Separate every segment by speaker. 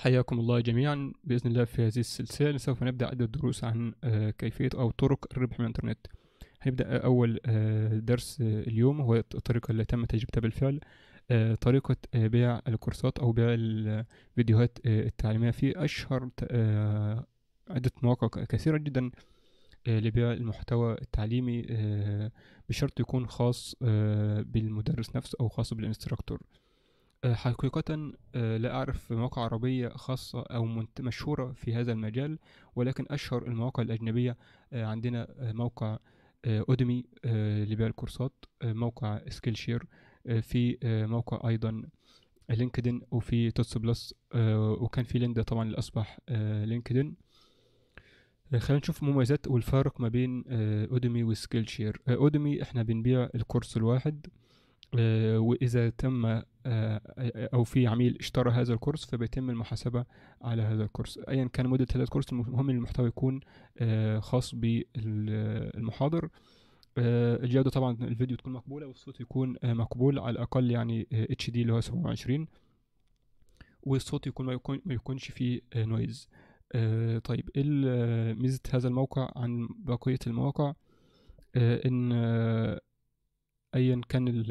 Speaker 1: حياكم الله جميعا بإذن الله في هذه السلسلة سوف نبدأ عدة دروس عن آه، كيفية أو طرق الربح من الإنترنت هنبدأ آه، أول آه، درس اليوم هو الطريقة اللي تم تجربتها بالفعل طريقة بيع الكورسات أو بيع الفيديوهات التعليمية في أشهر عدة مواقع كثيرة جدا لبيع المحتوى التعليمي بشرط يكون خاص بالمدرس نفسه أو خاص بالإنستراكتور آه، حقيقة آه، لا أعرف مواقع عربية خاصة أو مشهورة في هذا المجال ولكن أشهر المواقع الأجنبية آه، عندنا موقع أودمي لبيع الكورسات موقع سكيل شير في موقع أيضا لينكدين وفي توتس بلس وكان في ليندا طبعا اللي أصبح لينكدين خلينا نشوف مميزات والفارق ما بين اودمي وسكيل شير اودمي احنا بنبيع الكورس الواحد واذا تم آه، آه، او في عميل اشترى هذا الكورس فبيتم المحاسبه على هذا الكورس ايا كان مده هذا الكورس المهم المحتوى يكون آه، خاص بالمحاضر الجوده طبعا الفيديو تكون مقبوله والصوت يكون مقبول على الاقل يعني اتش دي اللي هو 27 والصوت يكون ما, يكون ما يكونش فيه نويز طيب ميزه هذا الموقع عن بقيه المواقع ان ايا كان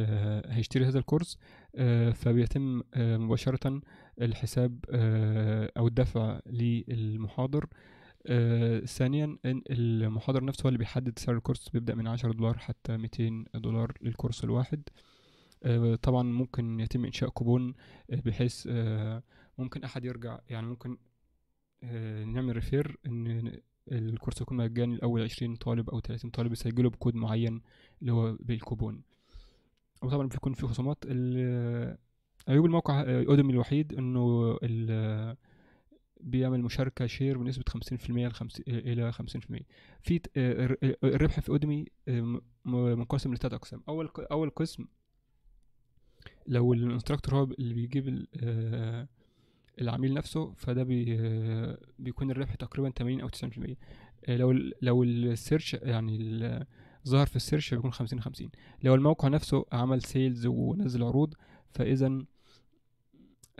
Speaker 1: هيشتري هذا الكورس آه، فبيتم آه، مباشرة الحساب آه، أو الدفع للمحاضر ثانيا المحاضر نفسه هو اللي بيحدد سعر الكورس بيبدأ من عشرة دولار حتى ميتين دولار للكورس الواحد طبعا ممكن يتم إنشاء كوبون بحيث ممكن أحد يرجع يعني ممكن نعمل ريفير إن الكورس يكون مجاني لأول عشرين طالب أو تلاتين طالب يسجلوا بكود معين اللي هو بالكوبون وطبعا بيكون في خصومات عيوب الموقع اودمي الوحيد انه ال بيعمل مشاركه شير بنسبه 50% ل 50 الى 50% في الربح في اودمي منقسم لثلاث اقسام اول اول قسم لو الانستراكتور هو اللي بيجيب العميل نفسه فده بي بيكون الربح تقريبا 80 او 90% لو لو السيرش يعني ظهر في السيرش بيكون خمسين خمسين لو الموقع نفسه عمل سيلز ونزل عروض فاذا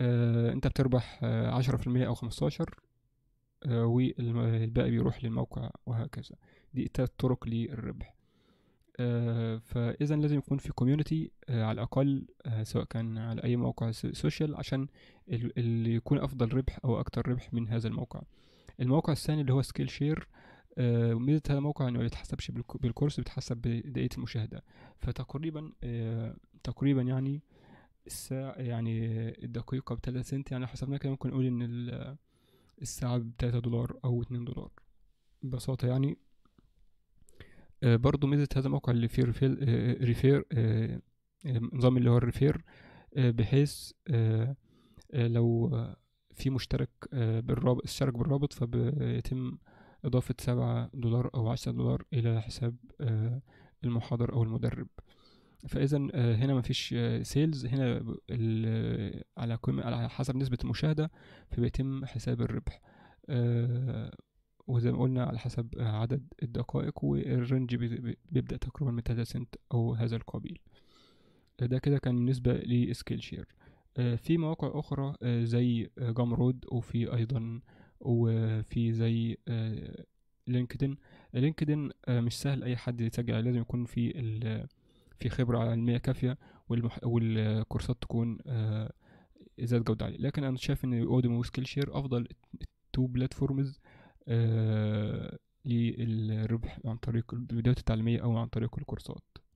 Speaker 1: آه انت بتربح آه، عشرة في المية او خمستاشر آه والباقي بيروح للموقع وهكذا دي تلات طرق للربح آه فاذا لازم يكون في كوميونتي آه على الاقل آه سواء كان على اي موقع سوشيال عشان اللي يكون افضل ربح او اكتر ربح من هذا الموقع الموقع الثاني اللي هو سكيل شير آه، هذا الموقع انه يتحسبش بالكورس بيتحسب بدقيقه المشاهده فتقريبا آه، تقريبا يعني الساعة يعني الدقيقة بتلاتة سنت يعني لو حسبناها كده يعني ممكن نقول إن الساعة بتلاتة دولار أو اتنين دولار ببساطة يعني آه، برضو ميزة هذا الموقع اللي فيه ريفير, ريفير نظام اللي هو الريفير بحيث لو في مشترك بالرابط اشترك بالرابط فبيتم إضافة سبعة دولار أو عشرة دولار إلى حساب آه، المحاضر أو المدرب فاذا آه، هنا مفيش سيلز آه، هنا على على حسب نسبه المشاهده فبيتم حساب الربح وزي ما قلنا على حسب عدد الدقائق والرنج بيبدا تقريبا من 3 سنت او هذا القبيل ده كده كان بالنسبه لسكيل شير في مواقع اخرى زي جامرود وفي ايضا وفي زي آه، لينكدين لينكدين آه، مش سهل اي حد يسجل لازم يكون في في خبره علميه كافيه والمح... والكورسات تكون آه، ذات جوده عاليه لكن انا شايف ان اوديمو وسكيل شير افضل تو بلاتفورمز للربح عن طريق الفيديوهات التعليميه او عن طريق الكورسات